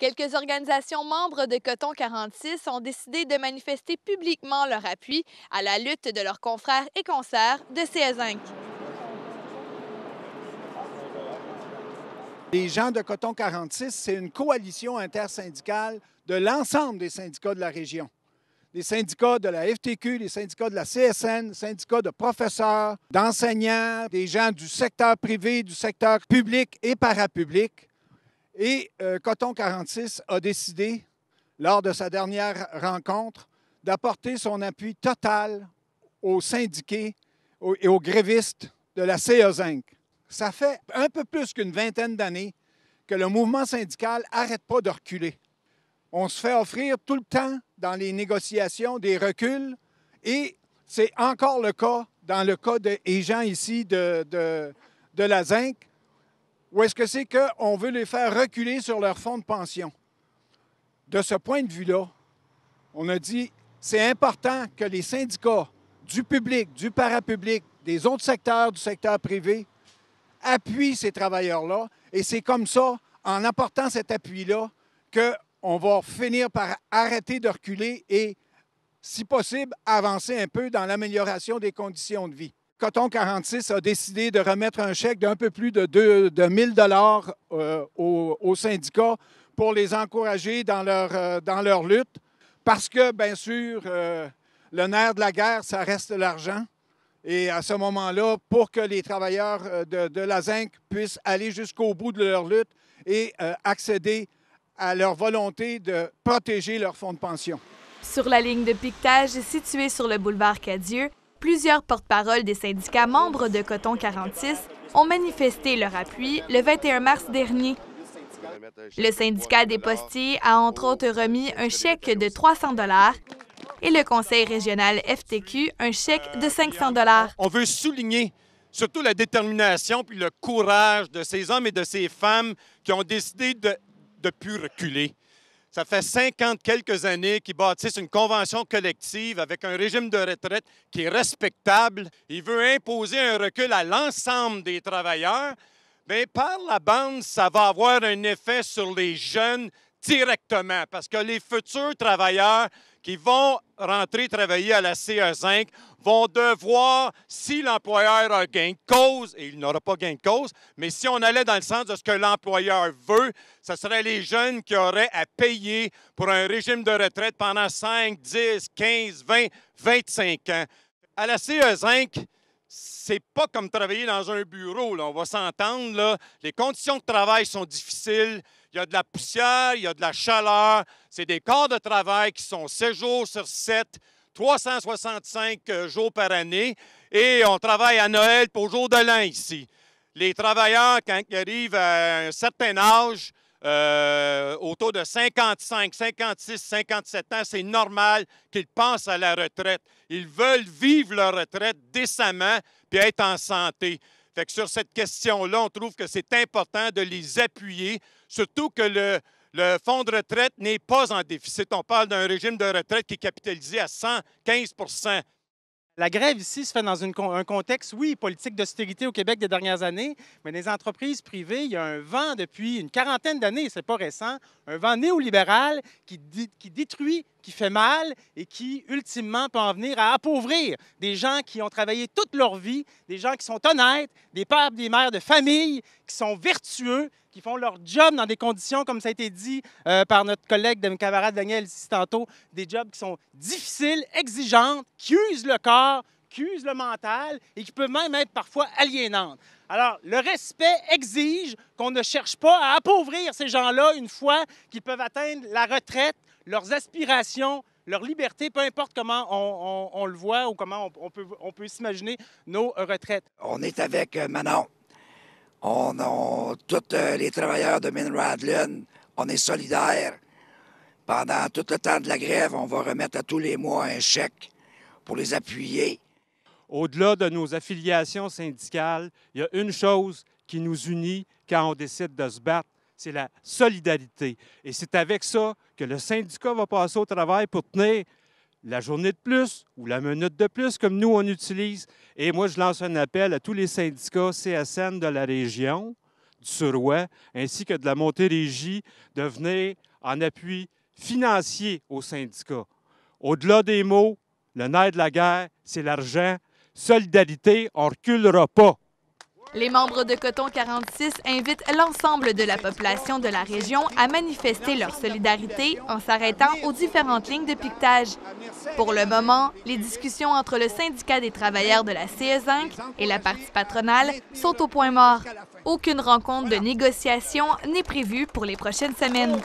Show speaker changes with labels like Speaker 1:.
Speaker 1: Quelques organisations membres de Coton 46 ont décidé de manifester publiquement leur appui à la lutte de leurs confrères et concerts de cs
Speaker 2: Les gens de Coton 46, c'est une coalition intersyndicale de l'ensemble des syndicats de la région. Les syndicats de la FTQ, les syndicats de la CSN, les syndicats de professeurs, d'enseignants, des gens du secteur privé, du secteur public et parapublic. Et euh, Coton 46 a décidé, lors de sa dernière rencontre, d'apporter son appui total aux syndiqués et aux grévistes de la ce Zinc. Ça fait un peu plus qu'une vingtaine d'années que le mouvement syndical n'arrête pas de reculer. On se fait offrir tout le temps dans les négociations des reculs et c'est encore le cas dans le cas des gens ici de, de, de la ZINC ou est-ce que c'est qu'on veut les faire reculer sur leur fonds de pension? De ce point de vue-là, on a dit c'est important que les syndicats du public, du parapublic, des autres secteurs, du secteur privé, appuient ces travailleurs-là. Et c'est comme ça, en apportant cet appui-là, qu'on va finir par arrêter de reculer et, si possible, avancer un peu dans l'amélioration des conditions de vie. Coton 46 a décidé de remettre un chèque d'un peu plus de, 2, 000 dollars aux euh, au syndicats pour les encourager euh, dans leur, lutte, parce que, bien sûr, euh, le nerf de la guerre, ça reste l'argent. Et à ce moment-là, pour que les travailleurs de, de la zinc puissent aller jusqu'au bout de leur lutte et accéder à leur volonté de protéger leur fonds de pension.
Speaker 1: Sur la ligne de piquetage située sur le boulevard Cadieux, Plusieurs porte-paroles des syndicats membres de Coton 46 ont manifesté leur appui le 21 mars dernier. Le syndicat des postiers a entre autres remis un chèque de 300 dollars et le conseil régional FTQ un chèque de 500 dollars.
Speaker 3: On veut souligner surtout la détermination puis le courage de ces hommes et de ces femmes qui ont décidé de ne plus reculer, ça fait 50 quelques années qu'ils bâtissent une convention collective avec un régime de retraite qui est respectable. Il veut imposer un recul à l'ensemble des travailleurs. mais par la bande, ça va avoir un effet sur les jeunes directement parce que les futurs travailleurs qui vont rentrer travailler à la CE5 vont devoir, si l'employeur a gain de cause, et il n'aura pas gain de cause, mais si on allait dans le sens de ce que l'employeur veut, ce serait les jeunes qui auraient à payer pour un régime de retraite pendant 5, 10, 15, 20, 25 ans. À la CE5, c'est pas comme travailler dans un bureau. On va s'entendre. Les conditions de travail sont difficiles. Il y a de la poussière, il y a de la chaleur. C'est des corps de travail qui sont 7 jours sur 7, 365 euh, jours par année. Et on travaille à Noël pour jour de l'an ici. Les travailleurs, quand ils arrivent à un certain âge, euh, autour de 55, 56, 57 ans, c'est normal qu'ils pensent à la retraite. Ils veulent vivre leur retraite décemment puis être en santé. Fait que sur cette question-là, on trouve que c'est important de les appuyer, surtout que le, le fonds de retraite n'est pas en déficit. On parle d'un régime de retraite qui est capitalisé à 115
Speaker 4: la grève ici se fait dans un contexte, oui, politique d'austérité au Québec des dernières années, mais les entreprises privées, il y a un vent depuis une quarantaine d'années, c'est pas récent, un vent néolibéral qui, qui détruit, qui fait mal et qui, ultimement, peut en venir à appauvrir des gens qui ont travaillé toute leur vie, des gens qui sont honnêtes, des pères, des mères de famille, qui sont vertueux, qui font leur job dans des conditions, comme ça a été dit euh, par notre collègue de camarade Daniel ici tantôt, des jobs qui sont difficiles, exigeantes, qui usent le corps, qui usent le mental et qui peuvent même être parfois aliénantes. Alors, le respect exige qu'on ne cherche pas à appauvrir ces gens-là une fois qu'ils peuvent atteindre la retraite, leurs aspirations, leur liberté, peu importe comment on, le voit ou comment on, on peut s'imaginer nos retraites. On est
Speaker 2: avec euh, Manon. Oh on, a tous les travailleurs de Minradlin, on est solidaires. Pendant tout le temps de la grève, on va remettre à tous les mois un chèque pour les appuyer.
Speaker 5: Au-delà de nos affiliations syndicales, il y a une chose qui nous unit quand on décide de se battre, c'est la solidarité. Et c'est avec ça que le syndicat va passer au travail pour tenir la journée de plus ou la minute de plus, comme nous, on utilise. Et moi, je lance un appel à tous les syndicats CSN de la région, du Suroît, ainsi que de la Montérégie, de venir en appui financier aux syndicats. Au-delà des mots, le nerf de la guerre, c'est l'argent. Solidarité, on ne reculera pas. Les
Speaker 1: membres de Coton 46 invitent l'ensemble de la population de la région à manifester leur solidarité en s'arrêtant aux différentes lignes de piquetage. Pour le moment, les discussions entre le syndicat des travailleurs de la ce et la partie patronale sont au point mort. Aucune rencontre de négociation n'est prévue pour les prochaines semaines.